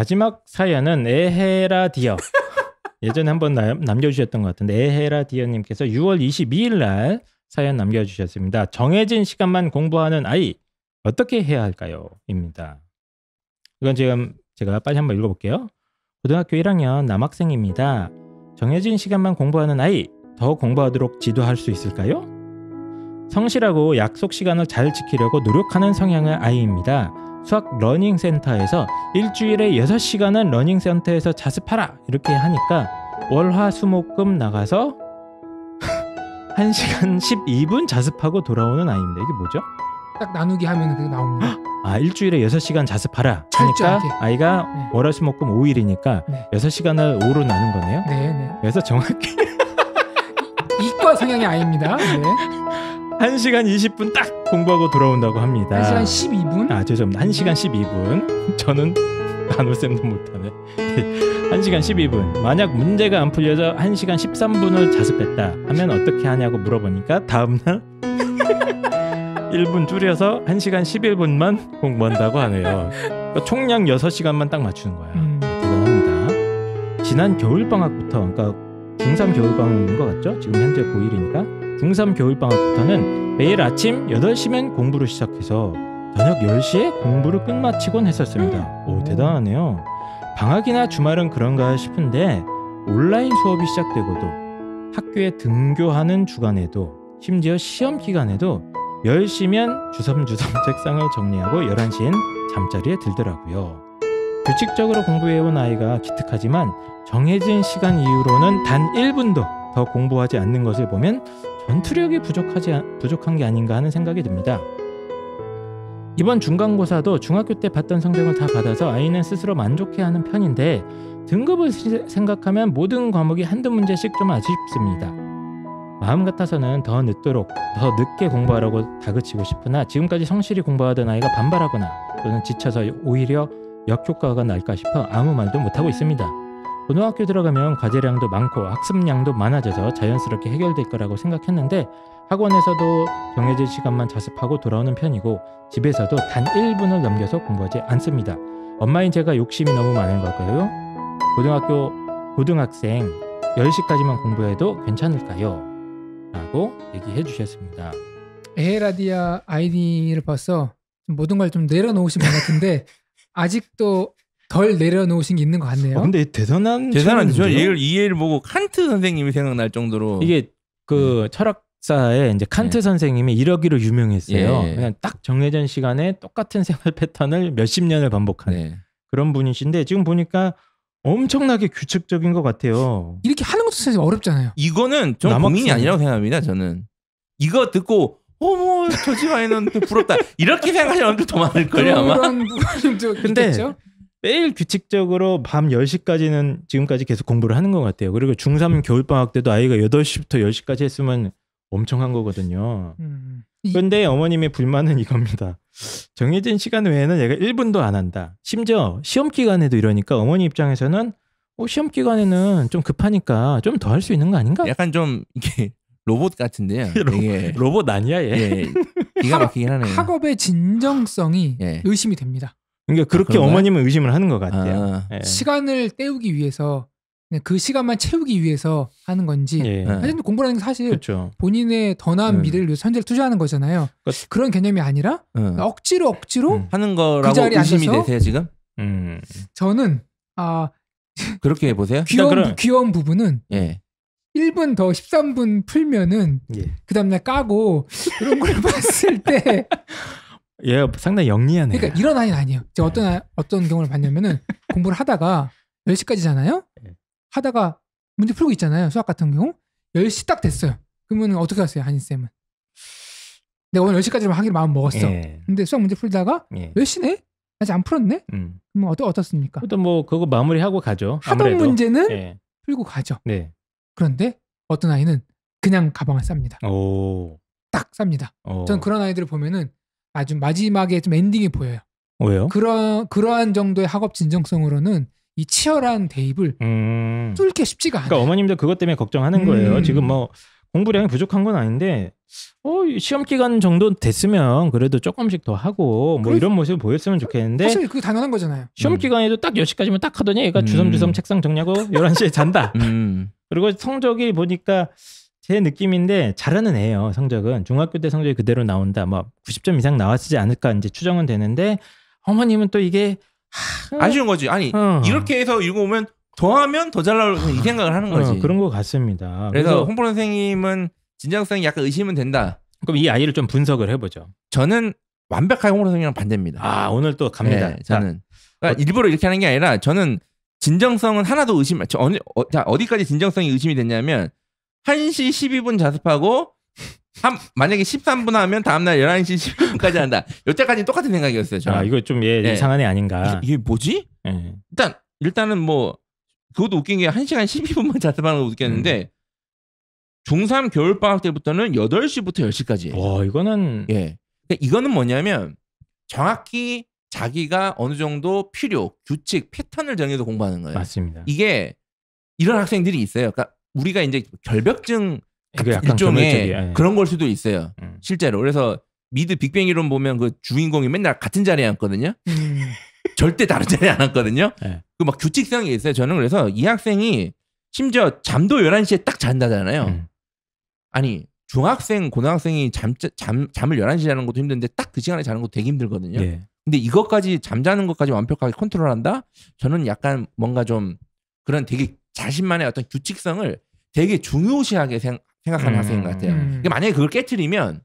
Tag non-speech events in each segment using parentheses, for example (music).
마지막 사연은 에헤라디어. (laughs) 예전에 한번 남겨주셨던 것 같은데 에헤라디어님께서 6월 22일 날 사연 남겨주셨습니다. 정해진 시간만 공부하는 아이 어떻게 해야 할까요? 입니다. 이건 지금 제가 빨리 한번 읽어볼게요. 고등학교 1학년 남학생입니다. 정해진 시간만 공부하는 아이 더 공부하도록 지도할 수 있을까요? 성실하고 약속 시간을 잘 지키려고 노력하는 성향의 아이입니다. 수학 러닝 센터에서 일주일에 6시간은 러닝 센터에서 자습하라 이렇게 하니까 월화수목금 나가서 1시간 (laughs) 12분 자습하고 돌아오는 아이입니다. 이게 뭐죠? 딱 나누기 하면 그게 나옵니다. 아 일주일에 6시간 자습하라 그러니까 아이가 네. 월화수목금 5일이니까 네. 6시간을 5로 나눈 거네요. 네, 네. 그래서 정확히 이과 성향의 아이입니다. 네. 1시간 20분 딱 공부하고 돌아온다고 합니다. 1시간 12분? 아 죄송합니다. 1시간 12분. (laughs) 저는 나눗셈도 못하네. 1시간 (laughs) 12분. 만약 문제가 안 풀려서 1시간 13분을 자습했다 하면 어떻게 하냐고 물어보니까 다음날 1분 (laughs) 줄여서 1시간 11분만 공부한다고 하네요. 그러니까 총량 6시간만 딱 맞추는 거야. 음. 대단합니다. 지난 겨울방학부터 그러니까 중3 겨울방학인 것 같죠? 지금 현재 고1이니까 중3 겨울방학부터는 매일 아침 8시면 공부를 시작해서 저녁 10시에 공부를 끝마치곤 했었습니다. 음. 오, 대단하네요. 방학이나 주말은 그런가 싶은데 온라인 수업이 시작되고도 학교에 등교하는 주간에도 심지어 시험 기간에도 10시면 주섬주섬 (laughs) 책상을 정리하고 11시엔 잠자리에 들더라고요. 규칙적으로 공부해온 아이가 기특하지만 정해진 시간 이후로는 단 1분도 더 공부하지 않는 것을 보면 전투력이 부족하지 부족한 게 아닌가 하는 생각이 듭니다. 이번 중간고사도 중학교 때 봤던 성적을 다 받아서 아이는 스스로 만족해하는 편인데 등급을 생각하면 모든 과목이 한두 문제씩 좀 아쉽습니다. 마음 같아서는 더 늦도록 더 늦게 공부하라고 다그치고 싶으나 지금까지 성실히 공부하던 아이가 반발하거나 또는 지쳐서 오히려 역효과가 날까 싶어 아무 말도 못하고 있습니다. 고등학교 들어가면 과제량도 많고 학습량도 많아져서 자연스럽게 해결될 거라고 생각했는데 학원에서도 정해진 시간만 자습하고 돌아오는 편이고 집에서도 단 1분을 넘겨서 공부하지 않습니다. 엄마인 제가 욕심이 너무 많은 걸까요? 고등학교 고등학생 10시까지만 공부해도 괜찮을까요? 라고 얘기해 주셨습니다. 에헤라디아 아이디를 벌써 모든 걸 좀 내려놓으신 것 같은데 (laughs) 아직도 덜 내려놓으신 게 있는 것 같네요. 어, 근데 대단한 대단한 저 얘를 이해를 보고 칸트 선생님이 생각날 정도로 이게 그 네. 철학사에 이제 칸트 네. 선생님이 이러기로 유명했어요. 네. 그냥 딱 정해진 시간에 똑같은 생활 패턴을 몇십 년을 반복하는 네. 그런 분이신데 지금 보니까 엄청나게 규칙적인 것 같아요. 이렇게 하는 것도 사실 어렵잖아요. 이거는 저 고민이 아니라고 생각합니다. 저는 이거 듣고 어머 저 집안에는 부럽다 이렇게 생각하시는 분들 더 많을걸요 아마. 근데 있겠죠? 매일 규칙적으로 밤 10시까지는 지금까지 계속 공부를 하는 것 같아요. 그리고 중3 음. 겨울방학 때도 아이가 8시부터 10시까지 했으면 엄청 한 거거든요. 음, 음. 그런데 어머님의 불만은 이겁니다. 정해진 시간 외에는 얘가 1분도 안 한다. 심지어 시험 기간에도 이러니까 어머니 입장에서는 어, 시험 기간에는 좀 급하니까 좀 더 할 수 있는 거 아닌가? 약간 좀 이게 로봇 같은데요. (laughs) 로봇, 로봇 아니야 얘. 예. 예. 기가 막히긴 하네. 학업의 진정성이 예. 의심이 됩니다. 그러니까 그렇게 그 어머님은 의심을 하는 것 같아요. 아. 예. 시간을 때우기 위해서 그 시간만 채우기 위해서 하는 건지 예. 네. 사실 공부라는 게 사실 그렇 본인의 더 나은 네. 미래를 위해서 현재를 투자하는 거잖아요. 그 그런 개념이 아니라 음. 억지로 억지로 음. 하는 그 거라고 그 의심이 되세요 지금? 음. 저는 아 그렇게 보세요 그러니까 귀여운, 그런... 귀여운 부분은 예. 1분 더 13분 풀면은 예. 그 다음날 까고 그런걸 (laughs) 봤을 때 예, 상당히 영리하네. 그러니까 이런 아이는 아니에요. 제가 어떤 아, 어떤 경우를 봤냐면은 공부를 하다가 10시까지잖아요. 예. 하다가 문제 풀고 있잖아요. 수학 같은 경우 10시 딱 됐어요. 그러면 어떻게 하세요, 한인 쌤은? 내가 오늘 10시까지만 하기로 마음 먹었어. 예. 근데 수학 문제 풀다가 예. 10시네? 아직 안 풀었네? 음. 그럼 어떠, 어떻습니까? 일단 뭐 그거 마무리하고 가죠. 아무래도. 문제는 예. 풀고 가죠. 네. 그런데 어떤 아이는 그냥 가방을 쌉니다. 오. 딱 쌉니다. 오. 저는 그런 아이들을 보면은 아주 마지막에 좀 엔딩이 보여요. 왜요? 그런 그러한 정도의 학업 진정성으로는 이 치열한 대입을 음. 뚫기 쉽지가 그러니까 않아요. 그러니까 어머님들 그것 때문에 걱정하는 거예요. 음. 지금 뭐 공부량이 부족한 건 아닌데 어, 시험 기간 정도 됐으면 그래도 조금씩 더 하고 뭐 그래, 이런 모습을 보였으면 좋겠는데 사실 그 당연한 거잖아요. 시험 음. 기간에도 딱 10시까지만 딱 하더니 얘가 주섬주섬 음. 책상 정리하고 11시에 잔다. (laughs) 음. 그리고 성적이 보니까 제 느낌인데 잘하는 애예요 성적은 중학교 때 성적이 그대로 나온다 뭐 90점 이상 나왔지 않을까 이제 추정은 되는데 어머님은 또 이게 하, 어. 아쉬운 거지 아니 어. 이렇게 해서 읽어 보면 더하면 더 잘 나올 어. 이 생각을 하는 어, 거지 어, 그런 것 같습니다 그래서, 그래서 홍보 선생님은 진정성이 약간 의심은 된다 그럼 이 아이를 좀 분석을 해보죠 저는 완벽하게 홍보 선생님이 반대입니다 아 오늘 또 갑니다 네, 저는 그러니까 어. 일부러 이렇게 하는 게 아니라 저는 진정성은 하나도 의심 저어 자, 어, 디까지 진정성이 의심이 됐냐면 1시 12분 자습하고 한, 만약에 13분 하면 다음날 11시 10분까지 한다. 여태까지 똑같은 생각이었어요. 저는. 아, 이거 좀 예, 예. 이상한 애 아닌가. 이게 뭐지? 예. 일단, 일단은 뭐, 그것도 웃긴 게 1시간 12분만 (laughs) 자습하는 거 웃겼는데, 음. 중3 겨울방학 때부터는 8시부터 10시까지. 와, 이거는. 예. 그러니까 이거는 뭐냐면, 정확히 자기가 어느 정도 필요, 규칙, 패턴을 정해서 공부하는 거예요. 맞습니다. 이게 이런 학생들이 있어요. 그러니까 우리가 이제 결벽증 일종의 예. 그런 걸 수도 있어요. 음. 실제로. 그래서 미드 빅뱅 이론 보면 그 주인공이 맨날 같은 자리에 앉거든요. 음. 절대 다른 자리에 안 앉거든요. 네. 예. 그막 규칙성이 있어요. 저는 그래서 이 학생이 심지어 잠도 11시에 딱 잔다잖아요. 음. 아니, 중학생, 고등학생이 잠, 잠, 잠을 11시에 자는 것도 힘든데 딱 그 시간에 자는 것도 되게 힘들거든요. 네. 근데 이것까지 잠자는 것까지 완벽하게 컨트롤한다? 저는 약간 뭔가 좀 그런 되게 자신만의 어떤 규칙성을 되게 중요시하게 생, 각하는 음. 학생인 것 같아요. 음. 그러니까 만약에 그걸 깨뜨리면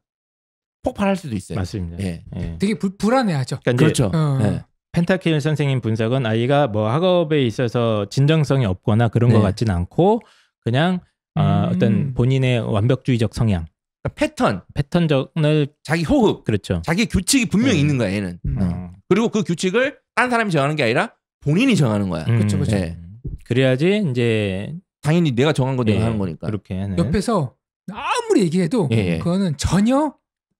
폭발할 수도 있어요. 맞습니다. 예. 예. 되게 불, 불안해하죠. 그러니까 그렇죠 어. 예. 펜타킬 선생님 분석은 아이가 뭐 학업에 있어서 진정성이 없거나 그런 네. 것 같진 않고 그냥 어, 음. 어, 어떤 본인의 완벽주의적 성향 그러니까 패턴, 패턴적을 자기 호흡, 그렇죠. 자기 규칙이 분명히 네. 있는 거야 얘는. 음. 어. 그리고 그 규칙을 딴 사람이 정하는 게 아니라 본인이 정하는 거야. 그렇죠, 그렇죠. 네. 그래야지 이제 당연히 내가 정한 거 내가 예, 하는 거니까. 그렇게 하는. 옆에서 아무리 얘기해도 예, 예. 그거는 전혀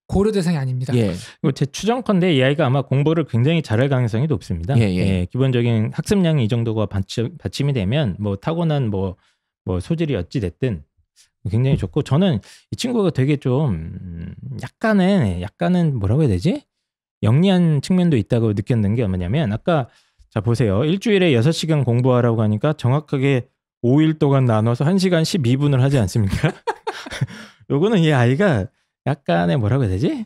고려 대상이 아닙니다. 예. 제 추정컨대 이 아이가 아마 공부를 굉장히 잘할 가능성이 높습니다. 예, 예. 예 기본적인 학습량이 이 정도가 받침, 받침이 되면 뭐 타고난 뭐, 뭐 소질이 어찌 됐든 굉장히 좋고 저는 이 친구가 되게 좀 음, 약간은 약간은 뭐라고 해야 되지? 영리한 측면도 있다고 느꼈는 게 뭐냐면 아까 자, 보세요. 일주일에 6시간 공부하라고 하니까 정확하게 5일 동안 나눠서 1시간 12분을 하지 않습니까? (laughs) 요거는 이 아이가 약간의 뭐라고 해야 되지?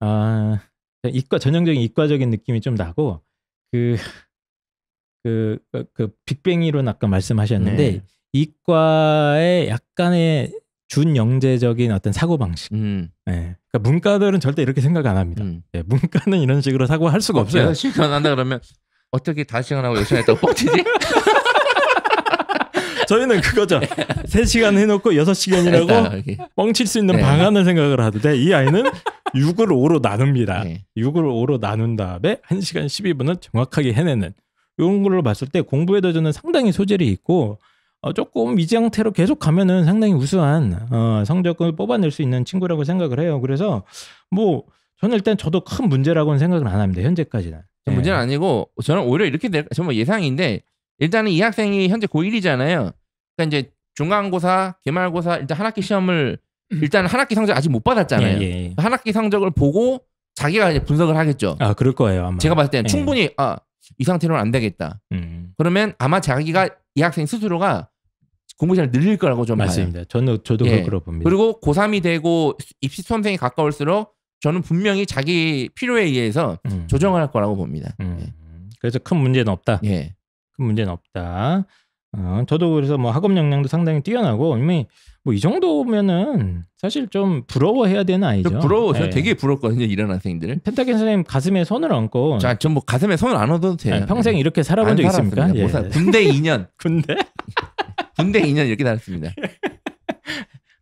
아, 이과 전형적인 이과적인 느낌이 좀 나고 그 그, 그, 그 빅뱅이론 아까 말씀하셨는데 네. 이과의 약간의 준영재적인 어떤 사고 방식. 음. 네. 그러니까 문과들은 절대 이렇게 생각 안 합니다. 음. 네, 문과는 이런 식으로 사고할 수가 어, 없어요. 시간 한다 그러면 어떻게 다시 간 하고 요시간했다고 뻑치지? (laughs) 저희는 그거죠. 3시간 해놓고 6시간이라고 아, 뻥칠 수 있는 네. 방안을 생각을 하는데 이 아이는 6을 5로 나눕니다. 네. 6을 5로 나눈 다음에 1시간 12분을 정확하게 해내는 이런 걸로 봤을 때 공부에 도전는 상당히 소질이 있고 어, 조금 이 상태로 계속 가면은 상당히 우수한 어, 성적을 뽑아낼 수 있는 친구라고 생각을 해요. 그래서 뭐 저는 일단 저도 큰 문제라고는 생각을 안 합니다. 현재까지는. 네. 문제는 예. 아니고 저는 오히려 이렇게 될 정말 뭐 예상인데 일단은 이 학생이 현재 고1이잖아요. 그러니까 이제 중간고사, 기말고사 일단 한 학기 시험을 음. 일단 한 학기 성적 아직 못 받았잖아요. 예, 예, 예. 한 학기 성적을 보고 자기가 이제 분석을 하겠죠. 아 그럴 거예요. 아마. 제가 봤을 때는 예. 충분히 아 이 상태로는 안 되겠다. 음. 그러면 아마 자기가 이 학생 스스로가 공부 시간 늘릴 거라고 좀 맞습니다. 봐요. 저는 저도 예. 그렇게 봅니다. 그리고 고3이 되고 입시 수험생이 가까울수록 저는 분명히 자기 필요에 의해서 음. 조정을 할 거라고 봅니다. 음. 예. 그래서 큰 문제는 없다. 예. 큰 문제는 없다. 어, 저도 그래서 뭐 학업 역량도 상당히 뛰어나고 이미 뭐이 정도면은 사실 좀 부러워해야 되는 아이죠. 부러워, 서 예. 되게 부럽거든요 이런 학생들. 펜타킨 선생님 가슴에 손을 얹고. 자, 전뭐 가슴에 손을 안 얹어도 돼요. 아니, 평생 예. 이렇게 살아본 적 있습니까? 예. 군대 2년. (laughs) 군대? (laughs) 군대 2년 이렇게 살았습니다. (laughs)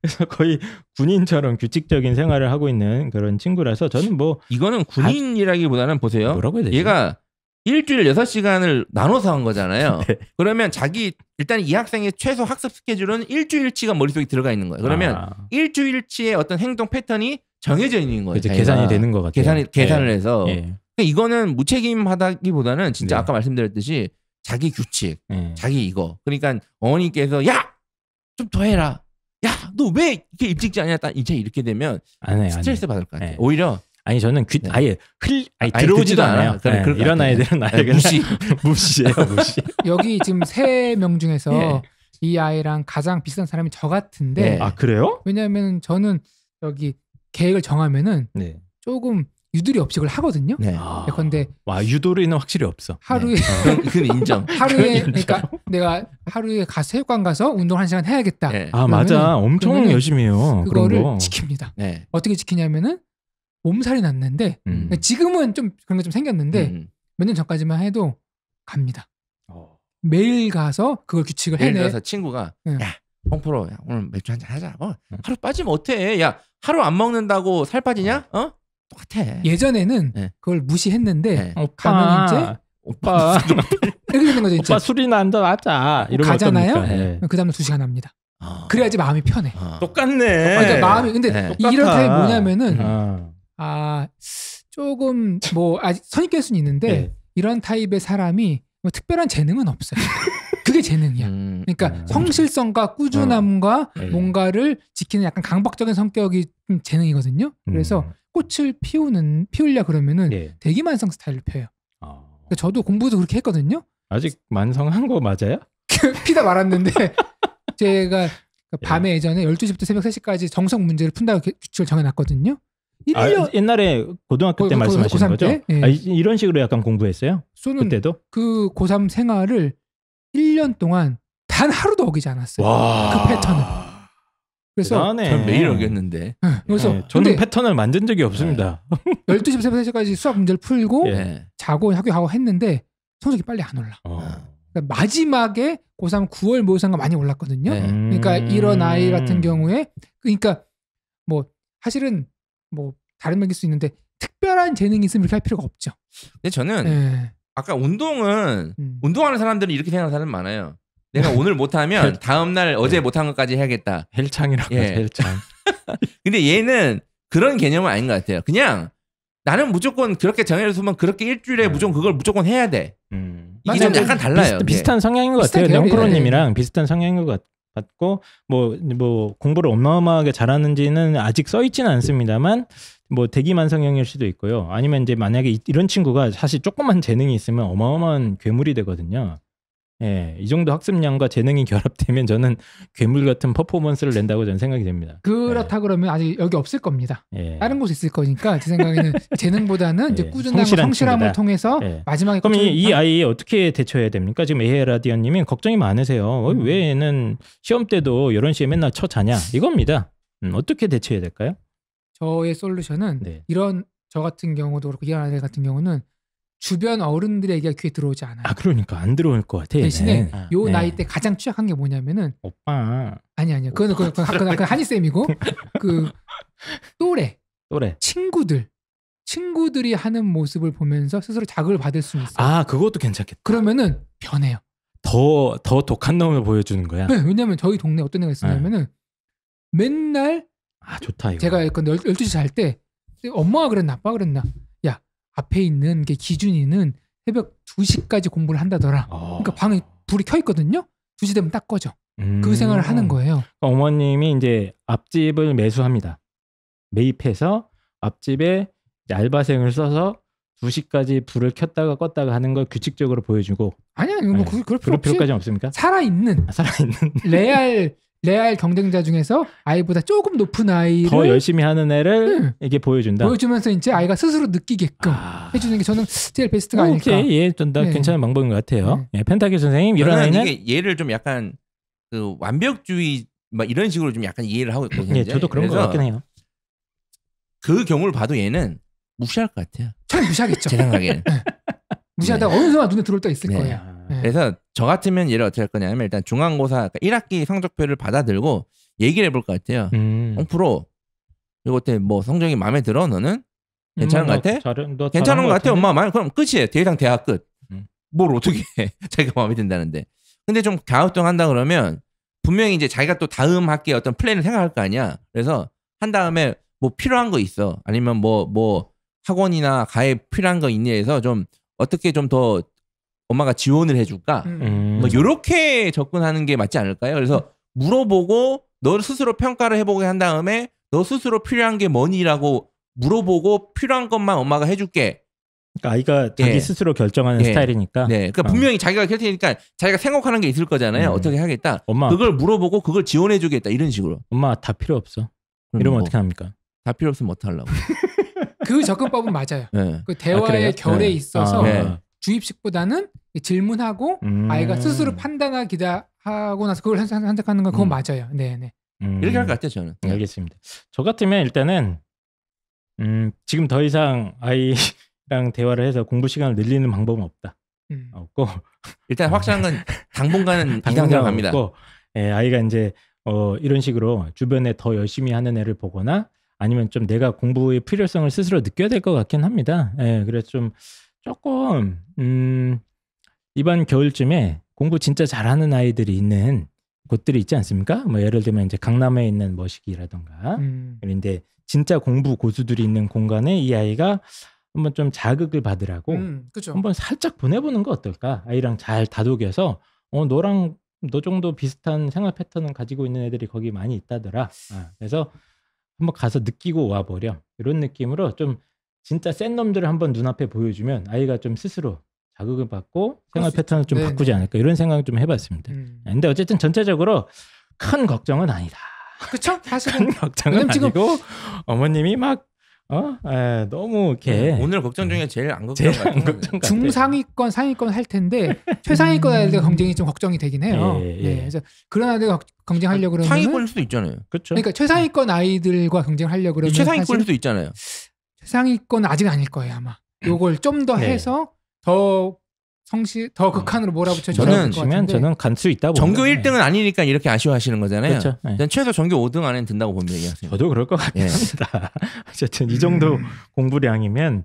그래서 거의 군인처럼 규칙적인 생활을 하고 있는 그런 친구라서 저는 뭐 이거는 군인이라기보다는 보세요. 뭐라고 해야 되지? 얘가 일주일 여섯 시간을 나눠서 한 거잖아요. (laughs) 네. 그러면 자기 일단 이 학생의 최소 학습 스케줄은 일주일치가 머릿속에 들어가 있는 거예요. 그러면 아. 일주일치의 어떤 행동 패턴이 정해져 있는 거예요. 그치, 그렇죠. 계산이 되는 것 같아요. 계산이, 예. 계산을 예. 해서 예. 그러니까 이거는 무책임하다기보다는 진짜 네. 아까 말씀드렸듯이 자기 규칙, 예. 자기 이거. 그러니까 어머니께서 야 좀 더 해라. 야너왜 이렇게 입직지 않냐 딱 이제 이렇게 되면 안 해요, 스트레스 안 해요. 받을 것 같아요. 네. 오히려 아니 저는 귀, 네. 아예 흘 아니, 아니 들어오지도 않아요. 그래, 네. 이런 아이들은 아예 무시 (laughs) 무시예요 (laughs) 무시. 여기 지금 세 명 중에서 네. 이 아이랑 가장 비슷한 사람이 저 같은데. 네. 아 그래요? 왜냐하면 저는 여기 계획을 정하면은 네. 조금 유도리 업식을 하거든요. 네. 아, 예컨와 유도리는 확실히 없어. 하루에 네. 그건 인정. 하루에 그러니까 내가 하루에 가서 체육관 가서 운동 한 시간 해야겠다. 네. 아 맞아, 엄청 열심히 해요. 그거를 지킵니다. 네. 어떻게 지키냐면은 몸살이 났는데 음. 그러니까 지금은 좀 그런 게 좀 생겼는데 음. 몇년 전까지만 해도 갑니다. 어. 매일 가서 그걸 규칙을 해내. 예를 들 친구가 응. 예. 야 홍프로 야, 오늘 맥주 한 잔 하자. 어, 음. 하루 빠지면 어때? 야 하루 안 먹는다고 살 빠지냐? 어? 어? 똑같아. 예전에는 네. 그걸 무시했는데 네. 가면 이제 오빠 이렇게 되는 거죠. 진짜. 오빠 술이나 한잔 하자. 이런 가잖아요. 예. 네. 그 다음에 두 시간 합니다. 어. 그래야지 마음이 편해. 어. 똑같네. 어, 그러니까 네. 마음이 근데 네. 이런 타입 뭐냐면은 어. 아 조금 뭐 아직 선입견 수는 있는데 네. 이런 타입의 사람이 뭐 특별한 재능은 없어요. (laughs) 그게 재능이야. 음, 그러니까 음. 그렇죠. 성실성과 꾸준함과 음. 뭔가를 지키는 약간 강박적인 성격이 재능이거든요. 그래서 음. 꽃을 피우는 피우려 그러면은 예. 대기만성 스타일로 펴요. 그러니까 저도 공부도 그렇게 했거든요. 아직 만성한 거 맞아요? (laughs) 피다 말았는데 (laughs) 제가 예. 밤에 예전에 12시부터 새벽 3시까지 정석 문제를 푼다고 규칙을 정해놨거든요. 아, 옛날에 고등학교 고, 말씀하시는 거죠? 때? 네. 아, 이런 식으로 약간 공부했어요? 그때도? 그 고3 생활을 1년 동안 단 하루도 어기지 않았어요. 와... 그 패턴을. 그래서 저는 매일 어겼는데. 네, 그래서 네, 저는 패턴을 만든 적이 없습니다. 네. 12시부터 3시까지 수학 문제를 풀고 예. 자고 학교 가고 했는데 성적이 빨리 안 올라. 어. 그러니까 마지막에 고3 9월 모의고사가 많이 올랐거든요. 네. 그러니까 음. 이런 아이 같은 경우에 그러니까 뭐 사실은 뭐 다른 말일 수 있는데 특별한 재능이 있으면 이렇게 할 필요가 없죠. 근데 저는 네. 아까 운동은 음. 운동하는 사람들은 이렇게 생각하는 사람 많아요. 내가 오늘 못하면 다음 날 어제 예. 못한 것까지 해야겠다. 헬창이라고 예. 헬창. (laughs) 근데 얘는 그런 개념은 아닌 것 같아요. 그냥 나는 무조건 그렇게 정해놓으면 그렇게 일주일에 음. 무조건 그걸 무조건 해야 돼. 음. 이게 좀 약간 달라요. 비슷, 예. 한 성향인 것 같아요. 영프로님이랑 비슷한 성향인 것 같고 뭐뭐 뭐 공부를 어마어마하게 잘하는지는 아직 써있지는 않습니다만 뭐 대기만성형일 수도 있고요. 아니면 이제 만약에 이런 친구가 사실 조금만 재능이 있으면 어마어마한 괴물이 되거든요. 예, 이 정도 학습량과 재능이 결합되면 저는 괴물 같은 퍼포먼스를 낸다고 저는 생각이 됩니다. 그렇다 예. 그러면 아직 여기 없을 겁니다. 예. 다른 곳에 있을 거니까 제 생각에는 (laughs) 재능보다는 이제 예, 꾸준함, 성실함 을 통해서 예. 마지막에 그럼 이, 이 아이 어떻게 대처해야 됩니까? 지금 에헤라디언님이 걱정이 많으세요. 어, 음. 왜 얘는 시험 때도 이런 시에 맨날 쳐자냐 이겁니다. 음, 어떻게 대처해야 될까요? 저의 솔루션은 네. 이런 저 같은 경우도 그렇고 이런 아이 같은 경우는 주변 어른들의 얘기가 귀에 들어오지 않아요. 아 그러니까 안 들어올 것 같아. 대신에 아, 요 네. 나이 때 가장 취약한 게 뭐냐면은 오빠. 아니 아니요. 그건 그건 그건, 그건 한이 쌤이고 (laughs) 그 또래 또래 친구들 친구들이 하는 모습을 보면서 스스로 자극을 받을 수 있어요. 아 그것도 괜찮겠다. 그러면은 변해요. 더 더 독한 놈을 보여주는 거야. 네, 왜냐면 저희 동네 어떤 애가 있었냐면은 네. 맨날 아 좋다 이거. 제가 그 12시 잘 때 엄마가 그랬나 아빠가 그랬나 앞에 있는 게 기준이는 새벽 2시까지 공부를 한다더라. 어. 그러니까 방에 불이 켜 있거든요. 2시 되면 딱 꺼져. 음. 그 생활을 하는 음. 거예요. 그러니까 어머님이 이제 앞집을 매수합니다. 매입해서 앞집에 알바생을 써서 2시까지 불을 켰다가 껐다가 하는 걸 규칙적으로 보여주고 아니야, 아니, 뭐 네. 그, 럴 필요 그럴 필요까지는 없습니까? 살아있는 아, 살아있는 레알 레알 경쟁자 중에서 아이보다 조금 높은 아이를 더 열심히 하는 애를 응. 네. 이게 보여준다. 보여주면서 이제 아이가 스스로 느끼게끔 아... 해주는 게 저는 제일 베스트가 오케이. 어, 아닐까. 오케이, 예, 좀더 네. 괜찮은 방법인 것 같아요. 네. 예, 펜타키 선생님 이런 아이는 이게 얘를 좀 약간 그 완벽주의 막 이런 식으로 좀 약간 이해를 하고 있거든요. 예, 저도 그런 것 같긴 해요. 그 경우를 봐도 얘는 무시할 것 같아요. 처음 무시하겠죠. 제 생각에는 네. 무시하다가 네. 어느 순간 눈에 들어올 때 있을 거예요. 네. 그래서 저 같으면 얘를 어떻게 할 거냐면 일단 중간고사 그러니까 1학기 성적표를 받아들고 얘기를 해볼 것 같아요. 음. 홍프로 이거 때뭐 성적이 마음에 들어? 너는 괜찮은 음, 것 같아? 잘, 괜찮은 것, 같아, 엄마. 말 그럼 끝이에요. 대상 대학 끝. 음. 뭘 어떻게 해? (laughs) 자기가 마음에 든다는데. 근데 좀 가업동 한다 그러면 분명히 이제 자기가 또 다음 학기에 어떤 플랜을 생각할 거 아니야. 그래서 한 다음에 뭐 필요한 거 있어. 아니면 뭐뭐 뭐 학원이나 가에 필요한 거 있니 해서 좀 어떻게 좀더 엄마가 지원을 해줄까? 음. 음. 뭐 이렇게 접근하는 게 맞지 않을까요? 그래서 음. 물어보고 너 스스로 평가를 해보게 한 다음에 너 스스로 필요한 게 뭐니라고 물어보고 필요한 것만 엄마가 해줄게. 그러니까 아이가 자기 예. 스스로 결정하는 예. 스타일이니까. 네. 그러니까 어. 분명히 자기가 결정이니까 자기가 생각하는 게 있을 거잖아요. 음. 어떻게 하겠다. 엄마 그걸 물어보고 그걸 지원해주겠다 이런 식으로. 엄마 다 필요 없어. 이러면 뭐, 어떻게 합니까? 다 필요 없으면 못떡 하려고. (laughs) 그 접근법은 맞아요. 네. 그 대화의 아, 결에 네. 있어서 아, 네. 아. 주입식보다는 질문하고 음. 아이가 스스로 판단하기다 하고 나서 그걸 선택하는 건 그건 음. 맞아요. 네, 네. 음. 이렇게 할 것 같아요, 저는. 네, 네. 알겠습니다. 저 같으면 일단은 음, 지금 더 이상 아이랑 대화를 해서 공부 시간을 늘리는 방법은 없다. 음. 없고 일단 확실한 건 (laughs) 당분간은 당분간 갑니다. 예, 아이가 이제 어, 이런 식으로 주변에 더 열심히 하는 애를 보거나 아니면 좀 내가 공부의 필요성을 스스로 느껴야 될 것 같긴 합니다. 예, 그래서 좀 조금 음, 이번 겨울쯤에 공부 진짜 잘하는 아이들이 있는 곳들이 있지 않습니까? 뭐 예를 들면 이제 강남에 있는 머시기라던가 음. 그런데 진짜 공부 고수들이 있는 공간에 이 아이가 한번 좀 자극을 받으라고 음, 한번 살짝 보내보는 거 어떨까? 아이랑 잘 다독여서 어 너랑 너 정도 비슷한 생활 패턴을 가지고 있는 애들이 거기 많이 있다더라. 아, 그래서 한번 가서 느끼고 와 버려 이런 느낌으로 좀 진짜 센 놈들을 한번 눈앞에 보여주면 아이가 좀 스스로 자극을 받고 생활 패턴을 좀 네. 바꾸지 않을까 이런 생각을 좀 해봤습니다. 음. 근데 어쨌든 전체적으로 큰 걱정은 아니다. 그렇죠? (laughs) 사실은 걱정은 지금... 아니고 어머님이 막 어? 에, 너무 이렇게 네, 오늘 걱정 중에 네. 제일 안 걱정 제일 안 걱정 중상위권 상위권 할 텐데 최상위권 음. 아이들 경쟁이 좀 걱정이 되긴 해요. 예, 예. 네, 예. 그래서 그런 아이들 경쟁하려고 아, 그러면 상위권일 수도 있잖아요. 그렇죠. 그러니까 최상위권 아이들과 경쟁하려고 그러면 최상위권일 수도 있잖아요. 상위권 아직 아닐 거예요 아마. 음. 요걸 좀더 네. 해서 더성실더 음. 극한으로 몰아붙여 저는 지면 저는 간수 있다 고 전교 1등은 아니니까 이렇게 아쉬워하시는 거잖아요. 그렇죠. 네. 전 최소 전교 5등 안에 든다고 보면 얘기하세요. 저도 그럴 것 예. 같긴 합니다. (laughs) 어쨌든 이 정도 음. 공부량이면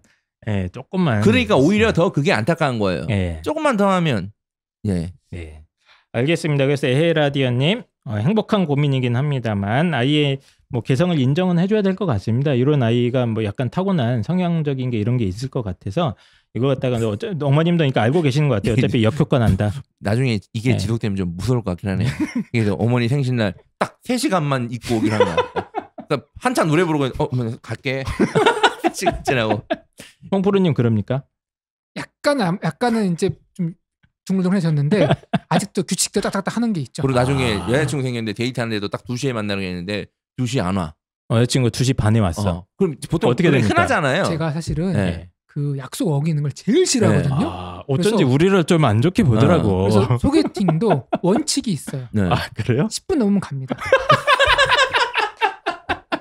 예, 조금만 그러니까 오히려 네. 더 그게 안타까운 거예요. 예. 조금만 더 하면 예. 예. 알겠습니다. 그래서 에헤라디언님 어, 행복한 고민이긴 합니다만 아예 뭐 개성을 인정은 해줘야 될 것 같습니다. 이런 아이가 뭐 약간 타고난 성향적인 게 이런 게 있을 것 같아서 이거 갖다가 어째, 어머님도 그러니까 알고 계시는 것 같아요. 어차피 (laughs) 역효과 난다. 나중에 이게 네. 지속되면 좀 무서울 것 같긴 하네요. 그래서 어머니 생신날 딱 3시간만 입고 오긴 한다. 러니 그러니까 한참 노래 부르고 어 갈게. (laughs) 지라고 홍프로님 그럽니까? 약간 약간은 이제 좀 중물동해졌는데 (laughs) 아직도 규칙대로 딱딱딱 하는 게 있죠. 그리고 나중에 아... 여자친구 생겼는데 데이트하는데도 딱 2시에 만나는 게 있는데 2시 안 와. 어, 여자친구 2시 반에 왔어. 어. 그럼 보통 어떻게 됩니 흔하잖아요. 제가 사실은 네. 그 약속 어기는 걸 제일 싫어하거든요. 네. 아, 어쩐지 우리를 좀 안 좋게 보더라고. 그래서 (laughs) 소개팅도 원칙이 있어요. 네. 아 그래요? 10분 넘으면 갑니다.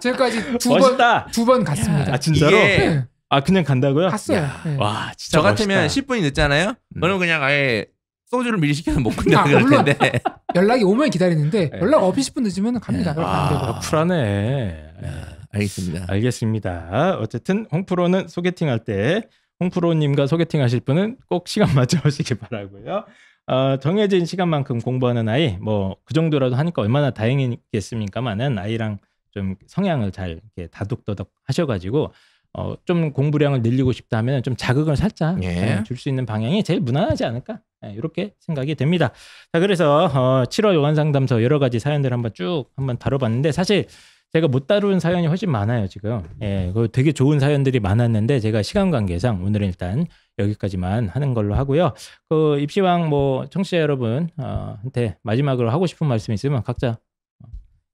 지금까지 (laughs) 두번 갔습니다. 아 진짜로? 이게... 네. 아 그냥 간다고요? 갔어요. 네. 와 진짜 저 같으면 멋있다. 10분이 늦잖아요. 음. 그럼 그냥 아예 소주를 미리 시켜서 먹고 있는 아, 데 (laughs) 연락이 오면 기다리는데 네. 연락 없이 10분 늦으면 갑니다. 네. 아, 불안해. 네, 알겠습니다. 알겠습니다. 어쨌든 홍프로는 소개팅 할때 홍프로님과 소개팅 하실 분은 꼭 시간 (laughs) 맞춰 오시길 바라고요. 어, 정해진 시간만큼 공부하는 아이, 뭐 그 정도라도 하니까 얼마나 다행이겠습니까만은 아이랑 좀 성향을 잘 이렇게 다독다독 하셔가지고 어, 좀 공부량을 늘리고 싶다면 좀 자극을 살짝 예. 예 줄수 있는 방향이 제일 무난하지 않을까 네, 이렇게 생각이 됩니다. 자 그래서 어, 7월 요한 상담소 여러 가지 사연들 한번 쭉 한번 다뤄봤는데 사실 제가 못 다룬 사연이 훨씬 많아요 지금. 예, 그 되게 좋은 사연들이 많았는데 제가 시간 관계상 오늘은 일단 여기까지만 하는 걸로 하고요. 그 입시왕 뭐 청취자 여러분한테 마지막으로 하고 싶은 말씀 있으면 각자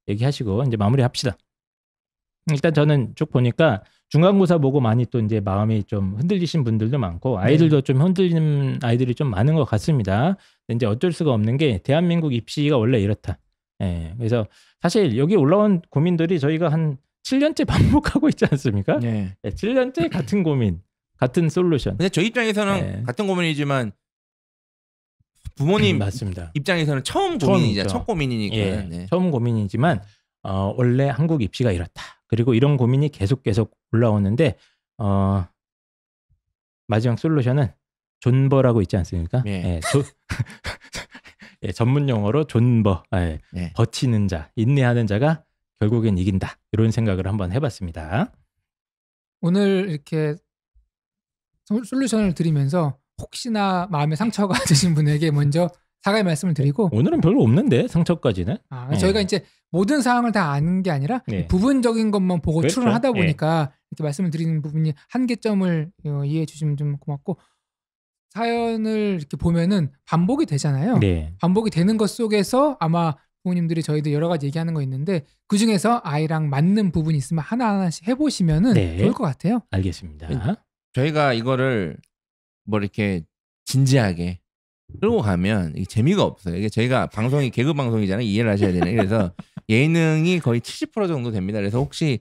얘기하시고 이제 마무리합시다. 일단 저는 쭉 보니까 중간고사 보고 많이 또 이제 마음이 좀 흔들리신 분들도 많고 네. 아이들도 네. 좀 흔들리는 아이들이 좀 많은 것 같습니다. 이제 어쩔 수가 없는 게 대한민국 입시가 원래 이렇다. 예. 그래서 사실 여기 올라온 고민들이 저희가 한 7년째 (laughs) 반복하고 있지 않습니까? 네. 예. 7년째 같은 고민, 같은 솔루션. 근데 저희 입장에서는 예. 같은 고민이지만 부모님 음, 맞습니다. 입장에서는 처음 고민이자 첫 고민이니까. 예. 네. 처음 고민이지만 어, 원래 한국 입시가 이렇다. 그리고 이런 고민이 계속 계속 올라오는데 어, 마지막 솔루션은 존버라고 있지 않습니까? 예. 예, 조, (laughs) 예 전문 용어로 존버, 아, 예, 예. 버티는 자, 인내하는 자가 결국엔 이긴다 이런 생각을 한번 해봤습니다. 오늘 이렇게 솔루션을 드리면서 혹시나 마음에 상처가 (laughs) 드신 분에게 먼저 사과의 말씀을 드리고 오늘은 별로 없는데 상처까지는 아, 예. 저희가 이제 모든 사항을 다 아는 게 아니라 예. 부분적인 것만 보고 그렇죠. 추론하다 예. 보니까 이렇게 말씀을 드리는 부분이 한계점을 어, 이해해 주시면 좀 고맙고 사연을 이렇게 보면은 반복이 되잖아요. 네. 반복이 되는 것 속에서 아마 부모님들이 저희도 여러 가지 얘기하는 거 있는데 그 중에서 아이랑 맞는 부분이 있으면 하나 하나씩 해보시면은 네. 좋을 것 같아요. 알겠습니다. 저희가 이거를 뭐 이렇게 진지하게 끌고 가면 이게 재미가 없어요. 이게 저희가 방송이 네. 개그 방송이잖아요. 이해를 하셔야 되는. 그래서 (laughs) 예능이 거의 70% 정도 됩니다. 그래서 혹시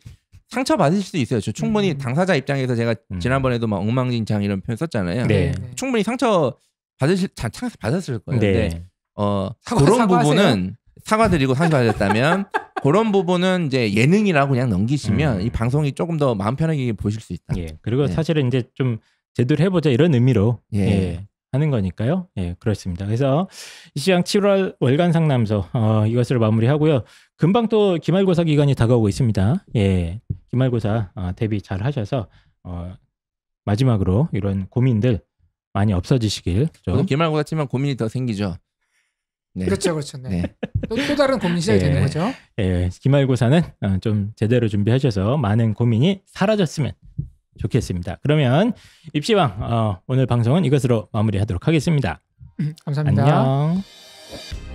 상처 받으실 수도 있어요. 저 충분히 음. 당사자 입장에서 제가 음. 지난번에도 막 엉망진창 이런 표현 썼잖아요. 네. 네. 충분히 상처 받으실 자, 받았을 거예요. 네. 근데 어 사과, 그런 사과하세요? 부분은 사과드리고 상처받았다면 (laughs) 그런 부분은 이제 예능이라고 그냥 넘기시면 음. 이 방송이 조금 더 마음 편하게 보실 수 있다. 예. 그리고 네. 사실은 이제 좀 제대로 해보자 이런 의미로 예. 예. 하는 거니까요. 예, 그렇습니다. 그래서 이 시장 7월 월간 상담소 어, 이것을 마무리하고요. 금방 또 기말고사 기간이 다가오고 있습니다. 예, 기말고사 어, 대비 잘 하셔서 어, 마지막으로 이런 고민들 많이 없어지시길. 좀. 기말고사 지만 고민이 더 생기죠. 네. 그렇죠, 그렇죠. 네. 네. 또, 또, 다른 고민 시작이 네. 되는 거죠. 예, 기말고사는 어, 좀 제대로 준비하셔서 많은 고민이 사라졌으면 좋겠습니다. 그러면 입시왕 어, 오늘 방송은 이것으로 마무리하도록 하겠습니다. 음, 감사합니다. 안녕.